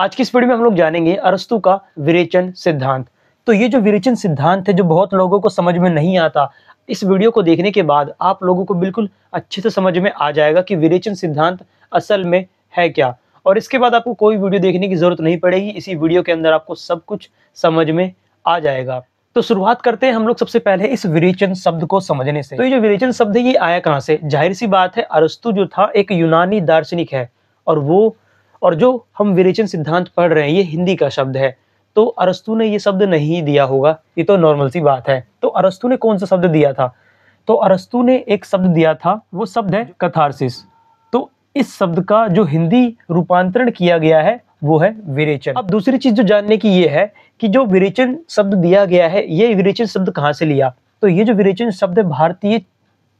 आज की इस वीडियो में हम लोग जानेंगे अरस्तु का विरेचन सिद्धांत तो ये जो विरेचन सिद्धांत है जो बहुत लोगों को समझ में नहीं आता इस वीडियो को देखने के बाद आप लोगों को बिल्कुल अच्छे से समझ में आ जाएगा कि विरेचन सिद्धांत असल में है क्या और इसके बाद आपको कोई वीडियो देखने की ज़रूरत नहीं पड़ेगी इसी वीडियो के अंदर आपको सब कुछ समझ में आ जाएगा तो शुरुआत करते हैं हम लोग सबसे पहले इस विरेचन शब्द को समझने से तो ये जो विरेचन शब्द है ये आया कहाँ से जाहिर सी बात है अरस्तु जो था एक यूनानी दार्शनिक है और वो और जो हम विरेचन सिद्धांत पढ़ रहे हैं ये हिंदी का शब्द है तो अरस्तु ने ये शब्द नहीं दिया होगा ये तो नॉर्मल सी बात है तो अरस्तु ने कौन सा शब्द दिया था तो अरस्तु ने एक शब्द दिया था वो शब्द है कथारसिस तो इस शब्द का जो हिंदी रूपांतरण किया गया है वो है विरेचन अब दूसरी चीज जो जानने की ये है कि जो विरेचन शब्द दिया गया है ये विरेचन शब्द कहाँ से लिया तो ये जो विरेचन शब्द भारतीय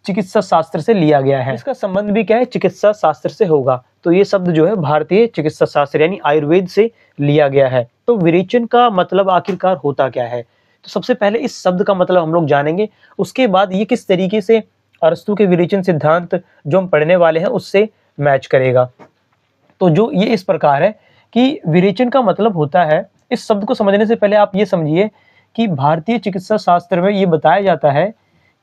चिकित्सा शास्त्र से लिया गया है इसका संबंध भी क्या है चिकित्सा शास्त्र से होगा तो ये शब्द जो है भारतीय चिकित्सा शास्त्र यानी आयुर्वेद से लिया गया है तो विरेचन का मतलब आखिरकार होता क्या है तो सबसे पहले इस शब्द का मतलब हम लोग जानेंगे उसके बाद ये किस तरीके से अरस्तु के विरेचन सिद्धांत जो हम पढ़ने वाले हैं उससे मैच करेगा तो जो ये इस प्रकार है कि विरेचन का मतलब होता है इस शब्द को समझने से पहले आप ये समझिए कि भारतीय चिकित्सा शास्त्र में ये बताया जाता है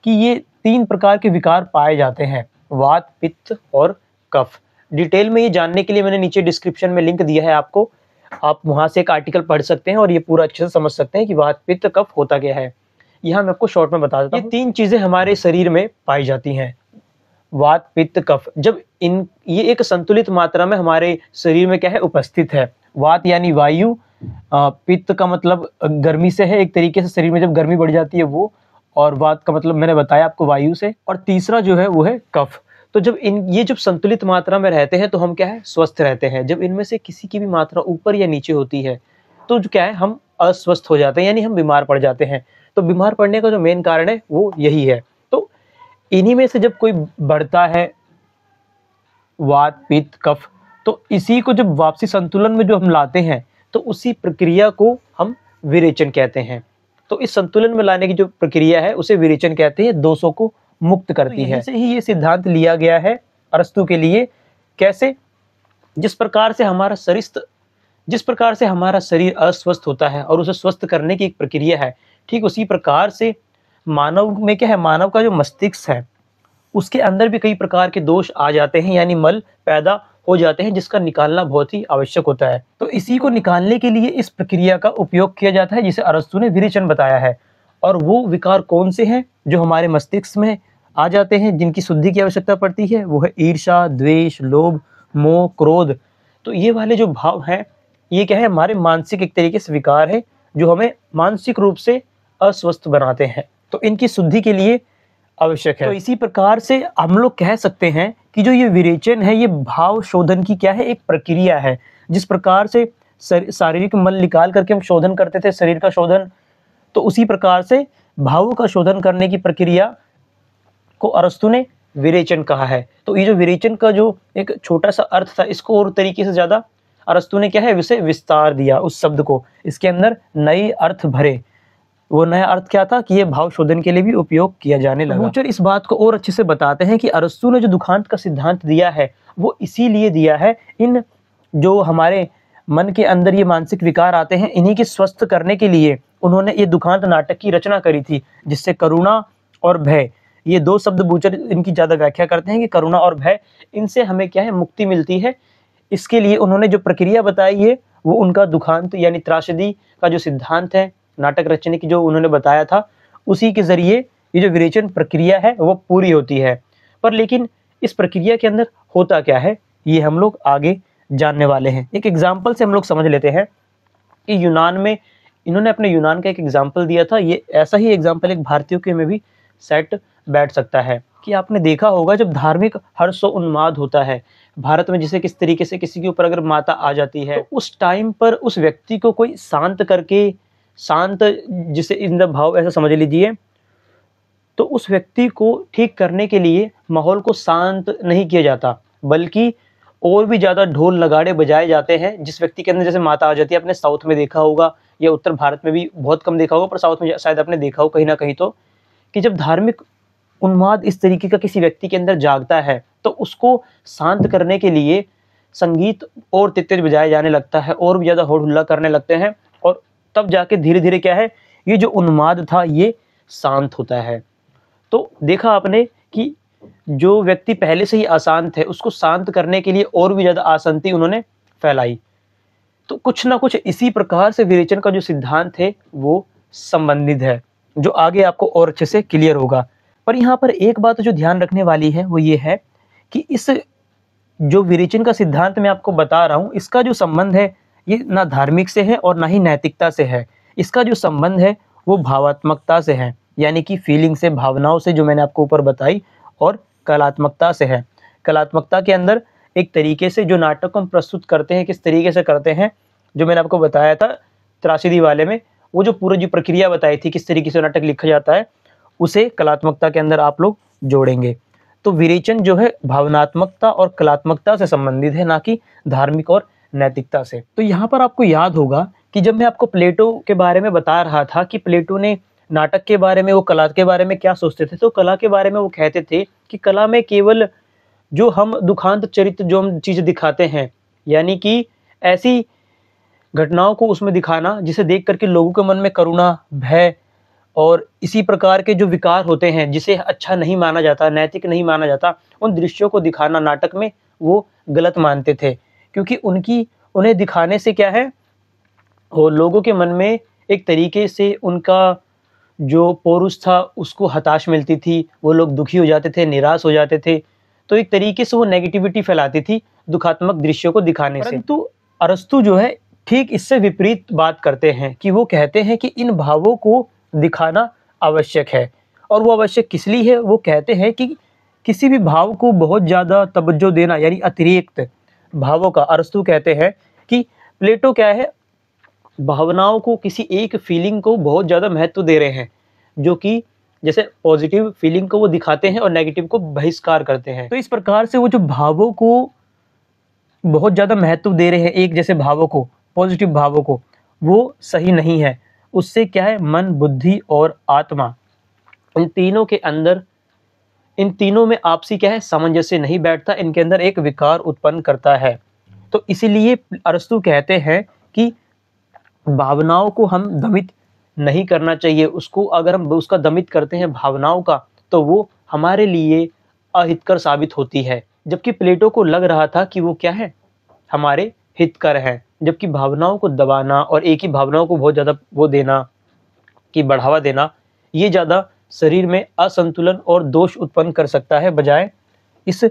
कि ये तीन प्रकार के विकार पाए जाते हैं वात पित्त और कफ डिटेल में ये जानने के लिए मैंने नीचे डिस्क्रिप्शन में लिंक दिया है आपको आप वहाँ से एक आर्टिकल पढ़ सकते हैं और ये पूरा अच्छे से समझ सकते हैं कि वात पित्त कफ होता गया है यहाँ मैं आपको शॉर्ट में बता देता ये तीन चीज़ें हमारे शरीर में पाई जाती हैं वात पित्त कफ जब इन ये एक संतुलित मात्रा में हमारे शरीर में क्या है उपस्थित है वात यानी वायु पित्त का मतलब गर्मी से है एक तरीके से शरीर में जब गर्मी बढ़ जाती है वो और वात का मतलब मैंने बताया आपको वायु से और तीसरा जो है वो है कफ तो जब इन ये जब संतुलित मात्रा में रहते हैं तो हम क्या है स्वस्थ रहते हैं जब इनमें से किसी की भी मात्रा ऊपर या नीचे होती है तो जो क्या है हम अस्वस्थ हो जाते हैं यानी हम बीमार पड़ जाते हैं तो बीमार पड़ने का जो मेन कारण है वो यही है तो इन्हीं में से जब कोई बढ़ता है वात पित्त कफ तो इसी को जब वापसी संतुलन में जो हम लाते हैं तो उसी प्रक्रिया को हम विरेचन कहते हैं तो इस संतुलन में लाने की जो प्रक्रिया है उसे विरेचन कहते हैं दोषों को मुक्त तो करती तो है ही ये सिद्धांत लिया गया है अरस्तु के लिए कैसे जिस प्रकार से हमारा सरिस्त जिस प्रकार से हमारा शरीर अस्वस्थ होता है और उसे स्वस्थ करने की एक प्रक्रिया है ठीक उसी प्रकार से मानव में क्या है मानव का जो मस्तिष्क है उसके अंदर भी कई प्रकार के दोष आ जाते हैं यानी मल पैदा हो जाते हैं जिसका निकालना बहुत ही आवश्यक होता है तो इसी को निकालने के लिए इस प्रक्रिया का उपयोग किया जाता है जिसे अरस्तु ने विरेचन बताया है और वो विकार कौन से हैं जो हमारे मस्तिष्क में आ जाते हैं जिनकी शुद्धि की आवश्यकता पड़ती है वो है ईर्षा द्वेष लोभ मोह क्रोध तो ये वाले जो भाव हैं ये क्या है हमारे मानसिक एक तरीके से विकार है जो हमें मानसिक रूप से अस्वस्थ बनाते हैं तो इनकी शुद्धि के लिए आवश्यक है तो इसी प्रकार से हम लोग कह सकते हैं कि जो ये विरेचन है ये भाव शोधन की क्या है एक प्रक्रिया है जिस प्रकार से शारीरिक मल निकाल करके हम शोधन करते थे शरीर का शोधन तो उसी प्रकार से भावों का शोधन करने की प्रक्रिया को अरस्तु ने विरेचन कहा है तो ये जो विरेचन का जो एक छोटा सा अर्थ था इसको और तरीके से ज़्यादा अरस्तु ने क्या है विषय विस्तार दिया उस शब्द को इसके अंदर नए अर्थ भरे वो नया अर्थ क्या था कि ये भाव शोधन के लिए भी उपयोग किया जाने लगा बूचर इस बात को और अच्छे से बताते हैं कि अरस्तु ने जो दुखांत का सिद्धांत दिया है वो इसीलिए दिया है इन जो हमारे मन के अंदर ये मानसिक विकार आते हैं इन्हीं के स्वस्थ करने के लिए उन्होंने ये दुखांत नाटक की रचना करी थी जिससे करुणा और भय ये दो शब्द बूचर इनकी ज़्यादा व्याख्या करते हैं कि करुणा और भय इनसे हमें क्या है मुक्ति मिलती है इसके लिए उन्होंने जो प्रक्रिया बताई है वो उनका दुखांत यानी त्रासदी का जो सिद्धांत है नाटक रचने की जो उन्होंने बताया था उसी के ज़रिए ये जो विरेचन प्रक्रिया है वो पूरी होती है पर लेकिन इस प्रक्रिया के अंदर होता क्या है ये हम लोग आगे जानने वाले हैं एक एग्ज़ाम्पल से हम लोग समझ लेते हैं कि यूनान में इन्होंने अपने यूनान का एक एग्ज़ाम्पल दिया था ये ऐसा ही एग्ज़ाम्पल एक भारतीयों के में भी सेट बैठ सकता है कि आपने देखा होगा जब धार्मिक हर्षो उन्माद होता है भारत में जिसे किस तरीके से किसी के ऊपर अगर माता आ जाती है तो उस टाइम पर उस व्यक्ति को कोई शांत करके शांत जिसे इंद्र भाव ऐसा समझ लीजिए तो उस व्यक्ति को ठीक करने के लिए माहौल को शांत नहीं किया जाता बल्कि और भी ज़्यादा ढोल नगाड़े बजाए जाते हैं जिस व्यक्ति के अंदर जैसे माता आ जाती है आपने साउथ में देखा होगा या उत्तर भारत में भी बहुत कम देखा होगा पर साउथ में शायद आपने देखा हो कहीं ना कहीं तो कि जब धार्मिक उन्माद इस तरीके का किसी व्यक्ति के अंदर जागता है तो उसको शांत करने के लिए संगीत और तितर बजाए जाने लगता है और भी ज़्यादा होड़ हुल्ला करने लगते हैं तब जाके धीरे धीरे क्या है ये जो उन्माद था ये शांत होता है तो देखा आपने कि जो व्यक्ति पहले से ही अशांत है उसको शांत करने के लिए और भी ज़्यादा अशांति उन्होंने फैलाई तो कुछ ना कुछ इसी प्रकार से विरेचन का जो सिद्धांत है वो संबंधित है जो आगे आपको और अच्छे से क्लियर होगा पर यहाँ पर एक बात जो ध्यान रखने वाली है वो ये है कि इस जो विरेचन का सिद्धांत मैं आपको बता रहा हूँ इसका जो संबंध है ये ना धार्मिक से है और ना ही नैतिकता से है इसका जो संबंध है वो भावात्मकता से है यानी कि फीलिंग से भावनाओं से जो मैंने आपको ऊपर बताई और कलात्मकता से है कलात्मकता के अंदर एक तरीके से जो नाटक हम प्रस्तुत करते हैं किस तरीके से करते हैं जो मैंने आपको बताया था त्रासदी वाले में वो जो पूरा जो प्रक्रिया बताई थी किस तरीके से नाटक लिखा जाता है उसे कलात्मकता के अंदर आप लोग जोड़ेंगे तो विरेचन जो है भावनात्मकता और कलात्मकता से संबंधित है ना कि धार्मिक और नैतिकता से तो यहाँ पर आपको याद होगा कि जब मैं आपको प्लेटो के बारे में बता रहा था कि प्लेटो ने नाटक के बारे में वो कला के बारे में क्या सोचते थे तो कला के बारे में वो कहते थे कि कला में केवल जो हम दुखांत चरित्र जो हम चीज़ दिखाते हैं यानी कि ऐसी घटनाओं को उसमें दिखाना जिसे देख करके लोगों के मन में करुणा भय और इसी प्रकार के जो विकार होते हैं जिसे अच्छा नहीं माना जाता नैतिक नहीं माना जाता उन दृश्यों को दिखाना नाटक में वो गलत मानते थे क्योंकि उनकी उन्हें दिखाने से क्या है और लोगों के मन में एक तरीके से उनका जो पोरुष था उसको हताश मिलती थी वो लोग दुखी हो जाते थे निराश हो जाते थे तो एक तरीके से वो नेगेटिविटी फैलाती थी दुखात्मक दृश्यों को दिखाने से तो अरस्तु जो है ठीक इससे विपरीत बात करते हैं कि वो कहते हैं कि इन भावों को दिखाना आवश्यक है और वो आवश्यक किस लिए है वो कहते हैं कि किसी भी भाव को बहुत ज़्यादा तवज्जो देना यानी अतिरिक्त भावों का अरस्तु कहते हैं कि प्लेटो क्या है भावनाओं को किसी एक फीलिंग को बहुत ज़्यादा महत्व दे रहे हैं जो कि जैसे पॉजिटिव फीलिंग को वो दिखाते हैं और नेगेटिव को बहिष्कार करते हैं तो इस प्रकार से वो जो भावों को बहुत ज़्यादा महत्व दे रहे हैं एक जैसे भावों को पॉजिटिव भावों को वो सही नहीं है उससे क्या है मन बुद्धि और आत्मा इन तीनों के अंदर इन तीनों में आपसी क्या है सामंजस्य नहीं बैठता इनके अंदर एक विकार उत्पन्न करता है तो इसीलिए अरस्तु कहते हैं कि भावनाओं को हम दमित नहीं करना चाहिए उसको अगर हम उसका दमित करते हैं भावनाओं का तो वो हमारे लिए अहितकर साबित होती है जबकि प्लेटो को लग रहा था कि वो क्या है हमारे हितकर हैं जबकि भावनाओं को दबाना और एक ही भावनाओं को बहुत ज़्यादा वो देना कि बढ़ावा देना ये ज़्यादा शरीर में असंतुलन और दोष उत्पन्न कर सकता है बजाय इस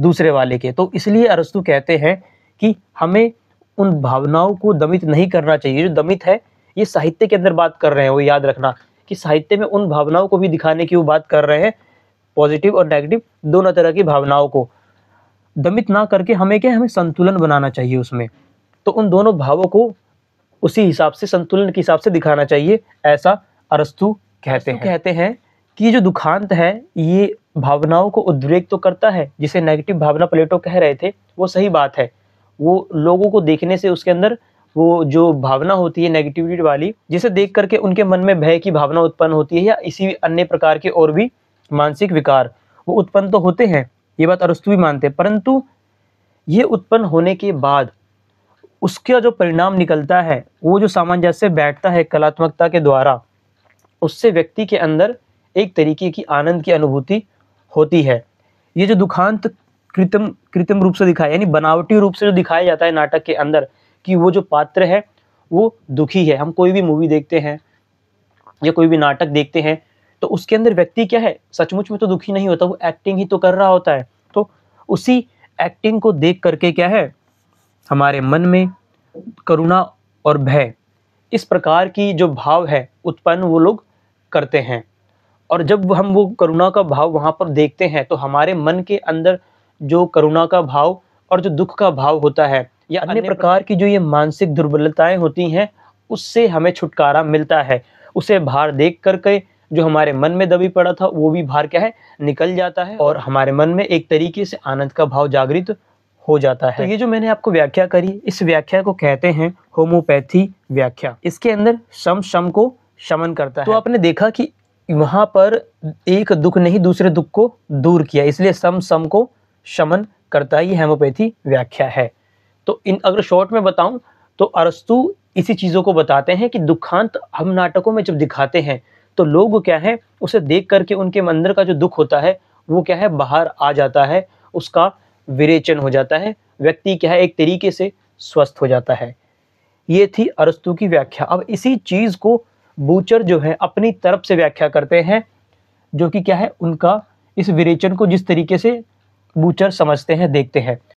दूसरे वाले के तो इसलिए अरस्तु कहते हैं कि हमें उन भावनाओं को दमित नहीं करना चाहिए जो दमित है ये साहित्य के अंदर बात कर रहे हैं वो याद रखना कि साहित्य में उन भावनाओं को भी दिखाने की वो बात कर रहे हैं पॉजिटिव और नेगेटिव दोनों तरह की भावनाओं को दमित ना करके हमें क्या हमें संतुलन बनाना चाहिए उसमें तो उन दोनों भावों को उसी हिसाब से संतुलन के हिसाब से दिखाना चाहिए ऐसा अरस्तु कहते हैं कहते हैं कि जो दुखांत है ये भावनाओं को उद्वेक तो करता है जिसे नेगेटिव भावना प्लेटो कह रहे थे वो सही बात है वो लोगों को देखने से उसके अंदर वो जो भावना होती है नेगेटिविटी वाली जिसे देख करके उनके मन में भय की भावना उत्पन्न होती है या इसी अन्य प्रकार के और भी मानसिक विकार वो उत्पन्न तो होते हैं ये बात अरुस्तु भी मानते हैं परंतु ये उत्पन्न होने के बाद उसका जो परिणाम निकलता है वो जो सामंजस्य बैठता है कलात्मकता के द्वारा उससे व्यक्ति के अंदर एक तरीके की आनंद की अनुभूति होती है ये जो दुखांत कृत्रिम कृत्रिम रूप से दिखाया यानी बनावटी रूप से जो दिखाया जाता है नाटक के अंदर कि वो जो पात्र है वो दुखी है हम कोई भी मूवी देखते हैं या कोई भी नाटक देखते हैं तो उसके अंदर व्यक्ति क्या है सचमुच में तो दुखी नहीं होता वो एक्टिंग ही तो कर रहा होता है तो उसी एक्टिंग को देख करके क्या है हमारे मन में करुणा और भय इस प्रकार की जो भाव है उत्पन्न वो लोग करते हैं और जब हम वो करुणा का भाव वहाँ पर देखते हैं तो हमारे मन के अंदर जो करुणा का भाव और जो दुख का भाव होता है या अन्य प्रकार की जो ये मानसिक दुर्बलताएं होती हैं उससे हमें छुटकारा मिलता है उसे भार देख कर के जो हमारे मन में दबी पड़ा था वो भी भार क्या है निकल जाता है और हमारे मन में एक तरीके से आनंद का भाव जागृत हो जाता है तो ये जो मैंने आपको व्याख्या करी इस व्याख्या को कहते हैं होम्योपैथी व्याख्या इसके अंदर सम सम को शमन करता तो है तो आपने देखा कि वहाँ पर एक दुख नहीं दूसरे दुख को दूर किया इसलिए सम सम को शमन करता है ये हेमोपैथी व्याख्या है तो इन अगर शॉर्ट में बताऊं तो अरस्तु इसी चीज़ों को बताते हैं कि दुखांत हम नाटकों में जब दिखाते हैं तो लोग क्या है उसे देख करके उनके मंदिर का जो दुख होता है वो क्या है बाहर आ जाता है उसका विरेचन हो जाता है व्यक्ति क्या है एक तरीके से स्वस्थ हो जाता है ये थी अरस्तु की व्याख्या अब इसी चीज़ को बूचर जो है अपनी तरफ से व्याख्या करते हैं जो कि क्या है उनका इस विरेचन को जिस तरीके से बूचर समझते हैं देखते हैं